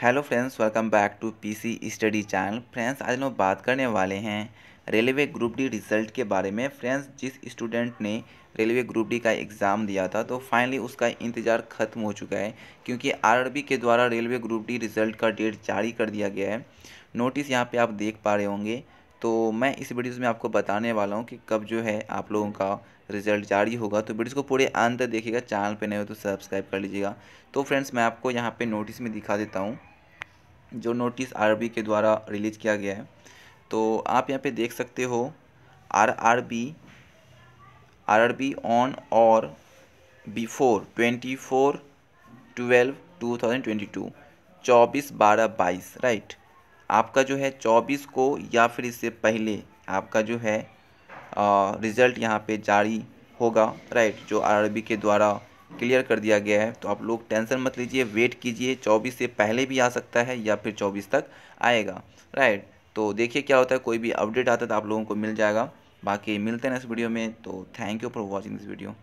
hello friends welcome back to PC study channel friends आज हम लोग बात करने वाले हैं रेलवे ग्रुप डी रिजल्ट के बारे में फ्रेंड्स जिस स्टूडेंट ने रेलवे ग्रुप डी का एग्ज़ाम दिया था तो फाइनली उसका इंतज़ार खत्म हो चुका है क्योंकि आरआरबी के द्वारा रेलवे ग्रुप डी रिजल्ट का डेट जारी कर दिया गया है नोटिस यहाँ पर आप देख पा रहे होंगे तो मैं इस वीडियोस में आपको बताने वाला हूँ कि कब जो है आप लोगों का रिजल्ट जारी होगा तो वीडियोस को पूरे अंत तक देखिएगा चैनल पे नए हो तो सब्सक्राइब कर लीजिएगा तो फ्रेंड्स मैं आपको यहाँ पे नोटिस में दिखा देता हूँ जो नोटिस आरबी के द्वारा रिलीज़ किया गया है तो आप यहाँ पर देख सकते हो R R B R R B on और before twenty four twelve two thousand twenty two चौबीस बारह बाईस राइट आपका जो है चौबीस को या फिर इससे पहले आपका जो है रिज़ल्ट यहाँ पे जारी होगा राइट जो आरबी के द्वारा क्लियर कर दिया गया है तो आप लोग टेंशन मत लीजिए वेट कीजिए 24 से पहले भी आ सकता है या फिर 24 तक आएगा राइट तो देखिए क्या होता है कोई भी अपडेट आता है तो आप लोगों को मिल जाएगा बाकी मिलते हैं इस वीडियो में तो thank you for watching this video